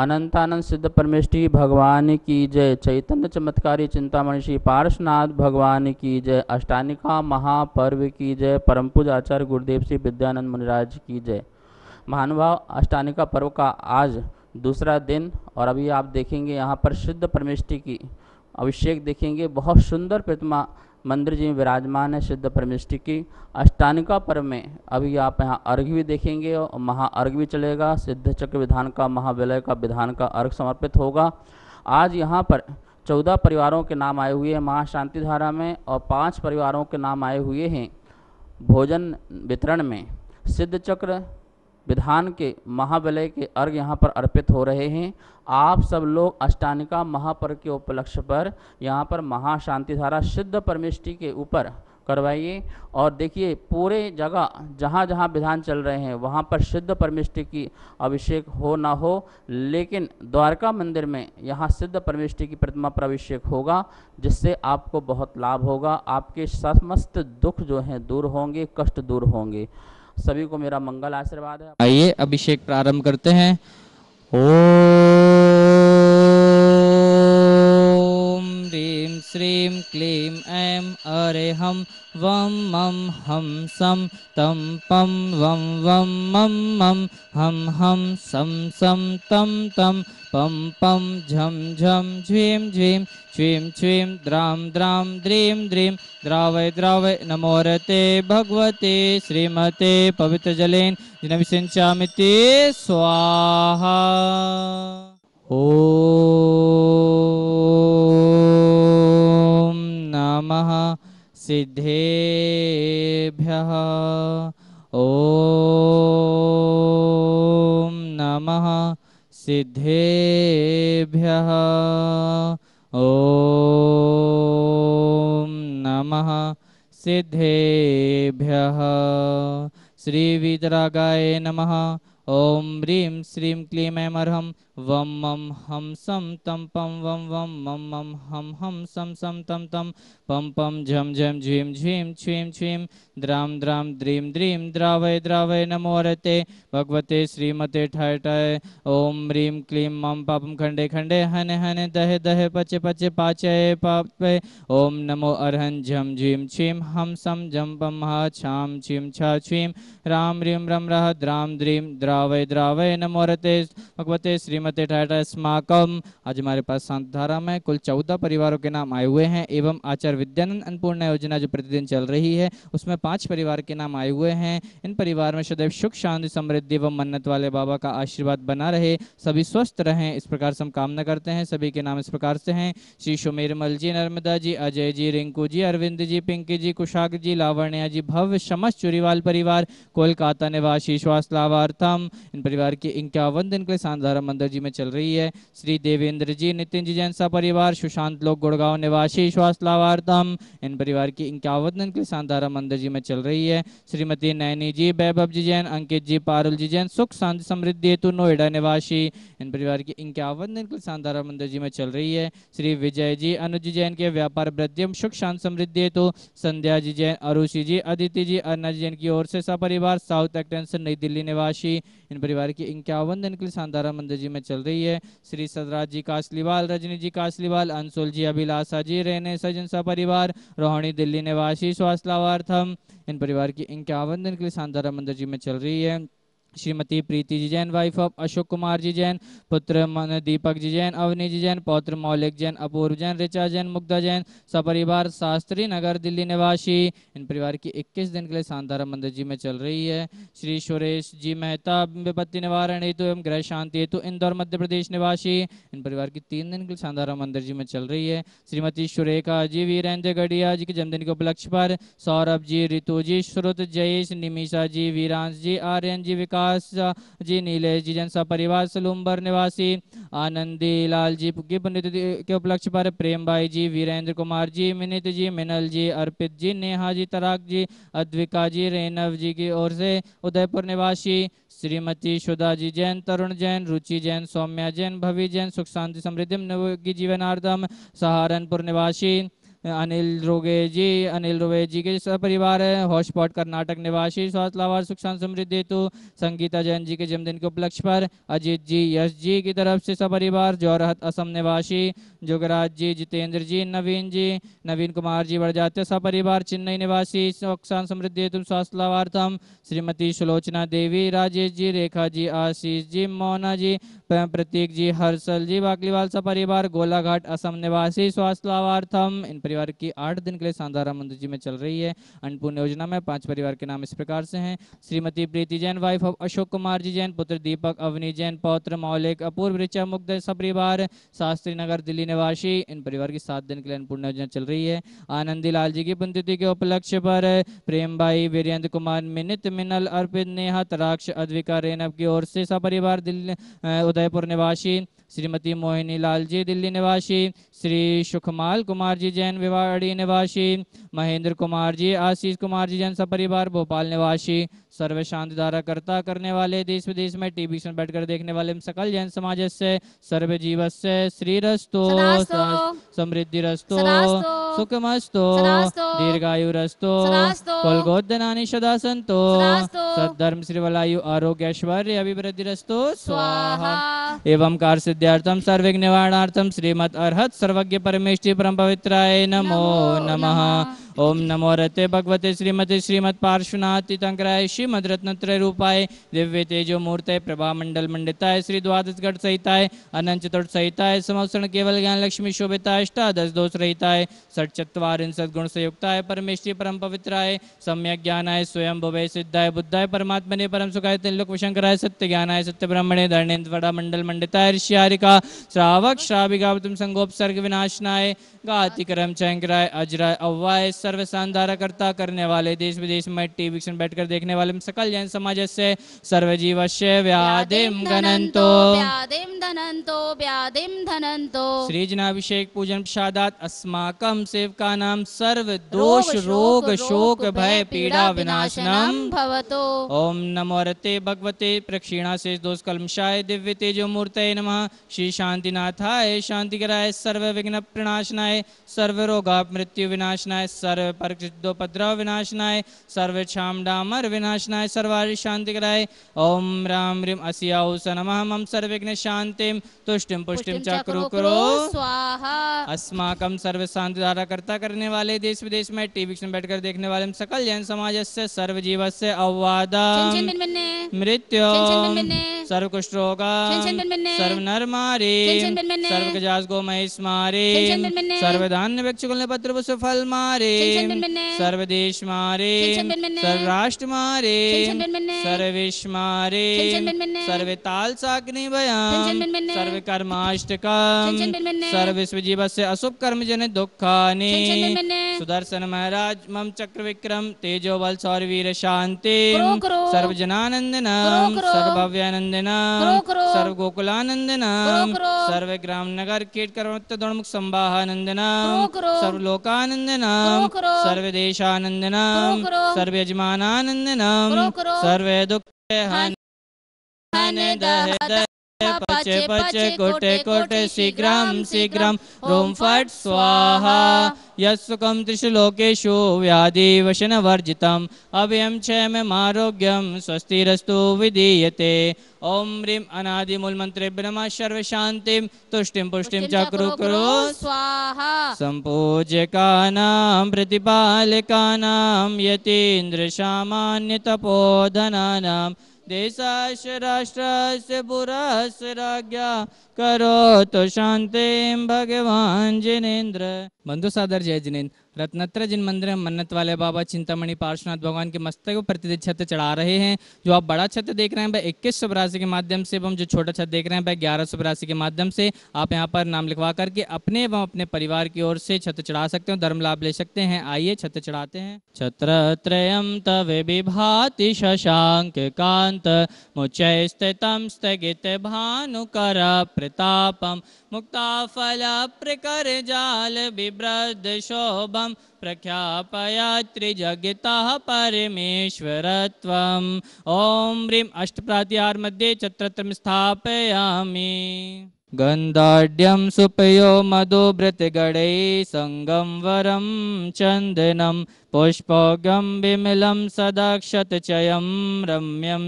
अनंतानंद सिद्ध परमेष्टि भगवान की जय चैतन्य चमत्कारी चिंतामणि श्री पार्शनाथ भगवान की जय अष्टानिका महापर्व की जय परम पूज आचार्य गुरुदेव श्री विद्यानंद मुनिराज की जय महानुभाव अष्टानिका पर्व का आज दूसरा दिन और अभी आप देखेंगे यहाँ पर सिद्ध परमेष्टि की अभिषेक देखेंगे बहुत सुंदर प्रतिमा मंदिर जी में विराजमान है सिद्ध परमिष्टि की अष्टानिका पर्व में अभी आप यहाँ अर्घ भी देखेंगे और महाअर्घ भी चलेगा सिद्ध चक्र विधान का महाविलय का विधान का अर्घ समर्पित होगा आज यहाँ पर चौदह परिवारों के नाम आए हुए हैं महाशांति धारा में और पाँच परिवारों के नाम आए हुए हैं भोजन वितरण में सिद्ध चक्र विधान के महाविलय के अर्घ यहाँ पर अर्पित हो रहे हैं आप सब लोग अष्टानिका महापर्व के उपलक्ष्य पर यहाँ पर महाशांति धारा सिद्ध परमेष्टि के ऊपर करवाइए और देखिए पूरे जगह जहाँ जहाँ विधान चल रहे हैं वहाँ पर सिद्ध परमिष्टि की अभिषेक हो ना हो लेकिन द्वारका मंदिर में यहाँ सिद्ध परमिष्टि की प्रतिमा पर अभिषेक होगा जिससे आपको बहुत लाभ होगा आपके समस्त दुख जो हैं दूर होंगे कष्ट दूर होंगे सभी को मेरा मंगल आशीर्वाद है आइए अभिषेक प्रारंभ करते हैं ओ श्री क्ली ऐं अरे अरेहं वं मं हं सं तं पं वम वं मम मं हम हं सम सं तम तं पम पं झम झं झ्वीं झ्वीं श्वीं श्वीं द्राम द्रां द्रीं द्रीं द्रावय द्रावय नमोरते भगवते श्रीमते पवित्र जलेन जिन सिंचा जिनविषिञ्चामिति स्वाहा ओ नमः सिद्धेभ्यः ॐ नमः सिद्धेभ्यः ॐ नमः सिद्धेभ्यः श्रीविदरागाय नमः ॐ ह्रीं श्रीं क्लीं ऐमर्हं वम मम हम सम तम पम वम वम मम मम हम हम सम सम तम तम पम पम झम झम झीम झीम छीम छीम द्राम द्राम द्रीम द्रीम द्रावय द्रावय रते भगवते श्रीमते ठाय ठाय ओम ह्रीम क्लीं मम पापम खंडे खंडे हन हने दहे दहे पचे पचे पाचय पापय ओम नमो अरहन झम झीम छीम हम सम झम पम हा छाम छीम छा छीम राम ह्रीम रम रह द्राम द्रीम द्रावय द्रावय नमोरते भगवते श्रीमते श्रीमती ठाठा स्मारकम आज हमारे पास संत धारा में कुल चौदह परिवारों के नाम आए हुए हैं एवं आचार्य विद्यानंद अन्नपूर्णा योजना जो प्रतिदिन चल रही है उसमें पांच परिवार के नाम आए हुए हैं इन परिवार में सदैव सुख शांति समृद्धि एवं मन्नत वाले बाबा का आशीर्वाद बना रहे सभी स्वस्थ रहें इस प्रकार से हम कामना करते हैं सभी के नाम इस प्रकार से हैं श्री सुमेरमल जी नर्मदा जी अजय जी रिंकू जी अरविंद जी पिंकी जी कुशाक जी लावण्या जी भव्य शमस चुरीवाल परिवार कोलकाता निवासी श्वास लाभार्थम इन परिवार के इक्यावन दिन के लिए शानदारा मंदिर जी जी में चल रही है श्री देवेंद्र जी नितिन जी जैन सा परिवार सुशांत लोग गुड़गांव निवासी श्वास लाभार्थम इन परिवार की इक्यावन शांतारा मंदिर जी में चल रही है श्रीमती नैनी जी वैभव जी जैन अंकित जी पारुल जी जैन सुख शांति समृद्धि हेतु नोएडा निवासी इन परिवार की इक्यावन दिन शांतारा मंदिर जी में चल रही है श्री विजय जी अनुज जैन के व्यापार वृद्धि सुख शांति समृद्धि हेतु संध्या जी जैन अरुषि जी अदिति जी अन्ना जैन की ओर से सा परिवार साउथ एक्टेंस नई दिल्ली निवासी इन परिवार की इंक्यावन दिन के लिए शानदारा मंदिर जी में चल रही है श्री सदराज जी कासलीवाल रजनी जी कासलीवाल जी अभिलाषा जी रहने सजन सा परिवार रोहिणी दिल्ली निवासी स्वास्थ्यवार्थम इन परिवार की इनके आवंदन के लिए शानदार मंदिर जी में चल रही है श्रीमती प्रीति जी जैन वाइफ ऑफ अशोक कुमार जी जैन पुत्र दीपक जी जैन अवनी जी जैन पौत्र मौलिक जैन अपूर्व जैन ऋचा जैन मुग्धा जैन सपरिवार शास्त्री नगर दिल्ली निवासी इन परिवार की 21 दिन के लिए शानदारा मंदिर जी में चल रही है श्री सुरेश जी मेहता विपत्ति निवारण हेतु एवं गृह शांति हेतु इंदौर मध्य प्रदेश निवासी इन परिवार की तीन दिन के लिए शानदारा मंदिर जी में चल रही है श्रीमती सुरेखा जी वीरेंद्र गढ़िया जी के जन्मदिन के उपलक्ष्य पर सौरभ जी ऋतु जी श्रुत जयेश निमिषा जी वीरांश जी आर्यन जी विकास विकास जी नीले जी जन परिवार सलूम्बर निवासी आनंदी लाल जी की पंडित के उपलक्ष्य पर प्रेम भाई जी वीरेंद्र कुमार जी मिनित जी मिनल जी अर्पित जी नेहा जी तराक जी अद्विका जी रेनव जी की ओर से उदयपुर निवासी श्रीमती शुदा जी जैन तरुण जैन रुचि जैन सौम्या जैन भवि जैन सुख शांति समृद्धि जीवनार्दम सहारनपुर निवासी अनिल रोगे जी अनिल रोगे जी के परिवार है हॉटस्पॉट कर्नाटक निवासी स्वास्थ्य लाभार सुख शांत समृद्धि हेतु संगीता जैन जी के जन्मदिन के उपलक्ष्य पर अजीत जी यश जी की तरफ से सपरिवार जौरहत असम निवासी जोगराज जी जितेंद्र जी नवीन जी नवीन कुमार जी जाते सपरिवार चेन्नई निवासी सुख शांत समृद्धि हेतु स्वास्थ्य लाभार्थम श्रीमती सुलोचना देवी राजेश जी रेखा जी आशीष जी मोना जी प्रतीक जी हर्षल जी बागलीवाल सपरिवार गोलाघाट असम निवासी स्वास्थ्य लाभार्थम इन परिवार की आठ दिन के लिए सांधारा मंदिर जी में चल रही है अन्नपूर्ण योजना में पांच परिवार के नाम इस प्रकार से हैं श्रीमती प्रीति जैन वाइफ ऑफ अशोक कुमार जी जैन पुत्र दीपक अवनी जैन पौत्र मौलिक अपूर्व ऋचा मुग्ध सपरिवार शास्त्री नगर दिल्ली निवासी इन परिवार की सात दिन के लिए अन्नपूर्ण योजना चल रही है आनंदी लाल जी की पुण्यतिथि के उपलक्ष्य पर प्रेम भाई वीरेंद्र कुमार मिनित मिनल अर्पित नेहा तराक्ष अद्विका रेनब की ओर से सपरिवार दिल्ली उदयपुर निवासी श्रीमती मोहिनी लाल जी दिल्ली निवासी श्री सुखमाल कुमार जी जैन विवाड़ी निवासी महेंद्र कुमार जी आशीष कुमार जी जन सपरिवार भोपाल निवासी सर्व शांति धारा कर्ता करने वाले देश विदेश में टीवी से बैठकर देखने वाले सकल जैन समाज से सर्व जीव से श्री रस्तो समृद्धि रस्तो सुखमस्तो दीर्घायु रस्तो कुलगोदनानि सदा संतो श्री श्रीवलायु आरोग्य ऐश्वर्य अभिवृद्धि रस्तो स्वाहा एवं कार सिद्ध्यार्थम सर्वघ्न निवारणार्थम श्रीमद अर्थ सर्वज्ञ परमेश्वरी परम पवित्राय नमो नमः ओम नमो रते भगवते श्रीमते श्रीमद पार्श्वनाथ तीतंकराय श्रीमद रत्नत्रय रूपाय दिव्य तेजो मूर्त प्रभा मंडल मंडिताय श्री द्वादशगढ़ सहिताय अनंत चतुर्थ सहिताय समण केवल ज्ञान लक्ष्मी शोभिताय अष्टादश दोष रहिताय षट चुवारिंशत गुण संयुक्ताय परमेश्वरी परम पवित्राय सम्यक ज्ञानाय स्वयं भुवे सिद्धाय बुद्धाय परमात्मने परम सुखाय तिलोक शंकराय सत्य ज्ञानाय सत्य ब्रह्मणे धरणेन्द्र वड़ा मंडल मंडिताय ऋषिहारिका श्रावक श्राविका तुम संगोपसर्ग विनाशनाय गाति करम चयंकराय अजराय अव्वाय सर्वसान धाराकर्ता करने वाले देश विदेश में टीवी वीक्षण बैठकर देखने वाले सकल जैन समाज से सर्वजीवश्य व्याधिम गणंतो व्यादिम धनंतो व्यादिम धनंतो श्री जनाभिषेक पूजन प्रसादात अस्माकम सेवका नाम सर्व दोष रोग शोक भय पीड़ा विनाशनम भवतो ओम नमो रते भगवते प्रक्षीणा से दोष कलमशाय दिव्य तेजो मूर्त नम श्री शांतिनाथाय शांति कराय सर्व विघ्न प्रणाशनाय सर्व रोगा मृत्यु विनाशनाय सर्व सर्व परिचितोपद्रव विनाशनाय सर्व छाम डामर विनाशनाय सर्वारि शांति कराय ओम राम रीम असियाऊ सनम मम सर्वघ्न शांतिम तुष्टिम पुष्टिम चक्रु करो स्वाहा अस्माकम सर्व शांति धारा कर्ता करने वाले देश विदेश में टीवी में बैठकर देखने वाले सकल जैन समाज से सर्व जीव से अववादा मृत्यु सर्व कुष्ठ रोगा सर्व नर मारे सर्व गजाज गो महेश मारे सर्व धान्य वृक्षकुल पत्र पुष्प फल मारे सर्व देश मारे सर्व राष्ट्र मारे सर्व विश्व मारे सर्व ताल साग्नि भयम सर्व कर्माष्टकम सर्व विश्व जीव से अशुभ कर्म जन दुखाने सुदर्शन महाराज मम चक्र विक्रम तेजो बल सौर वीर शांति सर्व जनानंदनम सर्व सर्वभव्यानंद नाम सर्व गोकुलानंद सर्व ग्राम नगर कीट करोत दुख संबाहानंद नाम सर्व लोकानंद सर्व देशानंद सर्व यजमानानंद सर्व दुख दह पचे पचे कोटे कोटे शीघ्रं शीघ्र रोम फट स्वाहा यत्सुखं त्रिषु वर्जित व्याधिवशनवर्जितम् क्षेम आरोग्यम स्वस्तिरस्तु विधीयते ॐ ह्रीं अनादिमूलमन्त्रेभ्य नमः सर्वशान्तिं तुष्टिं तुष्टि पुष्टि कुरु कुरु स्वाहा सम्पूज्यकानां प्रतिपालकानां यतीन्द्रसामान्यतपोधनानां देशाश राष्ट्रस्य से राज्ञा करो तो शांति भगवान जिनेन्द्र बंधु सादर जय जिनेन्द्र रत्नत्र जिन मंदिर में मन्नत वाले बाबा चिंतामणि पार्श्वनाथ भगवान के मस्तक को प्रतिदिन छत चढ़ा रहे हैं जो आप बड़ा छत देख रहे हैं वह इक्कीस सौ के माध्यम से एवं जो छोटा छत देख रहे हैं वह ग्यारह सौ के माध्यम से आप यहाँ पर नाम लिखवा करके अपने एवं अपने परिवार की ओर से छत चढ़ा सकते हो धर्म लाभ ले सकते हैं आइए छत चढ़ाते हैं छत्र त्रयम तवे विभाति शशांक कांत स्थगित मुक्ता फल मुचैस्थितं स्थगितभानुकर प्रतापं मुक्ताफलप्रकरजालबिभ्रदशोभं प्रख्यापयात्रि जगतः परमेश्वरत्वम् ॐ ह्रीं मध्ये चत्रत्रं स्थापयामि गन्धाढ्यं सुपयो मधुभृतगणैः सङ्गं वरं चन्दनं पुष्पगं सदाक्षतचयं सदा क्षतचयं रम्यं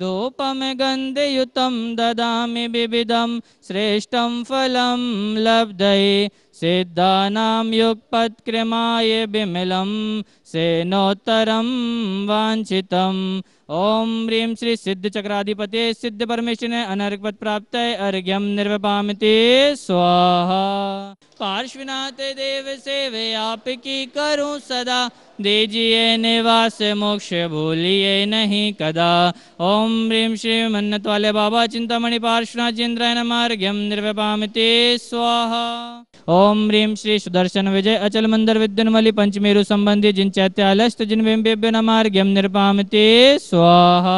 धूपं गन्धयुतं ददामि विविधं श्रेष्ठं फलं लब्धै सिद्धानां युगपत्क्रमाय विमलं सेनोत्तरं वाञ्छितम् ओम ह्रीं श्री सिद्ध चक्राधिपते सिद्ध परमेश्वर ने अनर्घ पद प्राप्त अर्घ्यम निर्वपाते स्वाहा पार्श्वनाथ देव सेवे आपकी करूं सदा दीजिए निवास मोक्ष भूलिए नहीं कदा ओम रीम श्री मन्नत वाले बाबा चिंतामणि पार्श्वनाथ चंद्रायन मार्घ्यम निर्वपामते स्वाहा ओम ह्रीं श्री सुदर्शन विजय अचल मंदिर विद्युन्मलि पंचमेरु संबंधी जिन चैत्यालस्त जिन बिंबिब्य नमार्घ्यम निर्पामते स्वाहा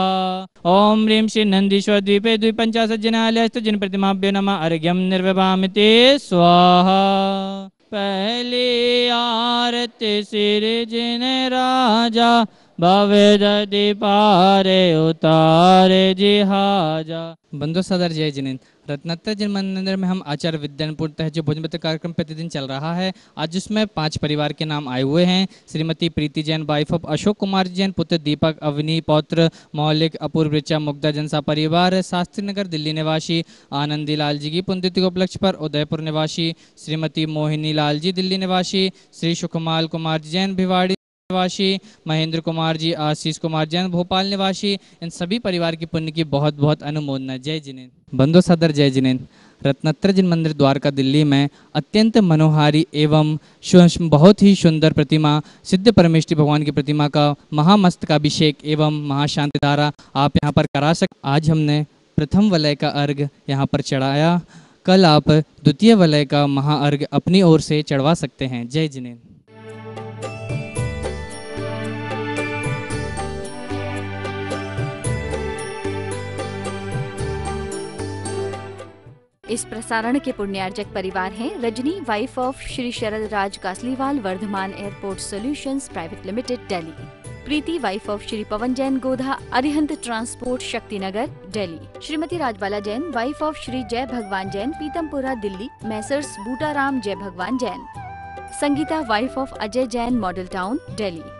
ओम ह्रीं श्री नंदीश्वर द्वीपे द्विपंचाशत जिनालयस्त जिन प्रतिमाभ्य नम अर्घ्यम निर्वपामते स्वाहा पहले आरत सिर जिन राजा भवेद पारे उतारे जिहाजा बंधु सदर जय जिनेन्द्र रत्नत्र जिन मंदिर में हम आचार्य विद्यानपुर जो भोजन पत्र कार्यक्रम प्रतिदिन चल रहा है आज उसमें पांच परिवार के नाम आए हुए हैं श्रीमती प्रीति जैन वाइफ ऑफ अशोक कुमार जैन पुत्र दीपक अवनी पौत्र मौलिक अपूर्व ऋचा मुग्धा जनसा परिवार शास्त्री नगर दिल्ली निवासी आनंदी लाल जी की पुण्यतिथि के उपलक्ष्य पर उदयपुर निवासी श्रीमती मोहिनी लाल जी दिल्ली निवासी श्री सुखमाल कुमार जैन भिवाड़ी निवासी महेंद्र कुमार जी आशीष कुमार जैन भोपाल निवासी इन सभी परिवार की पुण्य की बहुत बहुत अनुमोदना जय जिनेन्द्र बंधु सदर जय जिनेन्द्र रत्नत्र जिन मंदिर द्वारका दिल्ली में अत्यंत मनोहारी एवं बहुत ही सुंदर प्रतिमा सिद्ध परमेष्टि भगवान की प्रतिमा का महामस्त का अभिषेक एवं महाशांति धारा आप यहाँ पर करा सक आज हमने प्रथम वलय का अर्घ यहाँ पर चढ़ाया कल आप द्वितीय वलय का महाअर्घ अपनी ओर से चढ़वा सकते हैं जय जिनेन्द्र इस प्रसारण के पुण्यार्जक परिवार हैं Rajni wife of Shri Sharad Raj Kasliwal Vardhman airport solutions private limited Delhi Preeti wife of Shri Pawan Jain Godha Arihant transport Shaktinagar Delhi Shrimati Rajbala Jain wife of Shri Jai Bhagwan Jain Pitampura Delhi messrs Butaram Jai Bhagwan Jain Sangeeta wife of Ajay Jain model town Delhi